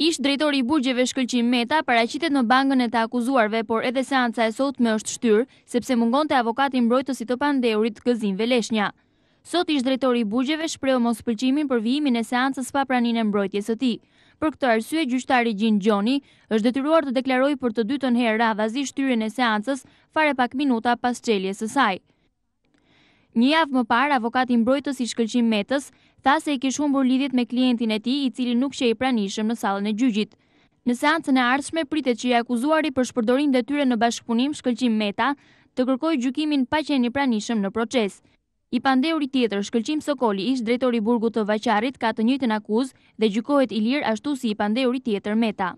Ish drejtori i burgjeve Shkëlqim Meta paraqitet në bankën e të akuzuarve, por edhe seanca e sotme është shtyr, sepse mungonte avokati mbrojtës i të pandehurit Gëzim Veleshnja. Sot ish drejtori i burgjeve mos mospëlqimin për vijimin e seancës pa praninë e mbrojtjes së tij. Për këtë arsye gjyqtari Gjin Gjoni është detyruar të deklarojë për të dytën herë radhazi shtyrjen e seancës fare pak minuta pas çeljes së saj. Një javë më parë, avokati mbrojtës i shkëllqim metës, tha se i kishë humbur lidhjet me klientin e ti i cili nuk që i pranishëm në salën e gjygjit. Në seancën e ardhshme pritet që i akuzuari për shpërdorin dhe tyre në bashkëpunim shkëllqim meta të kërkoj gjukimin pa që e një pranishëm në proces. I pandeuri tjetër, shkëllqim Sokoli ishtë drejtori burgu të vaqarit ka të njëtën akuz dhe gjukohet i lirë ashtu si i pandeuri tjetër meta.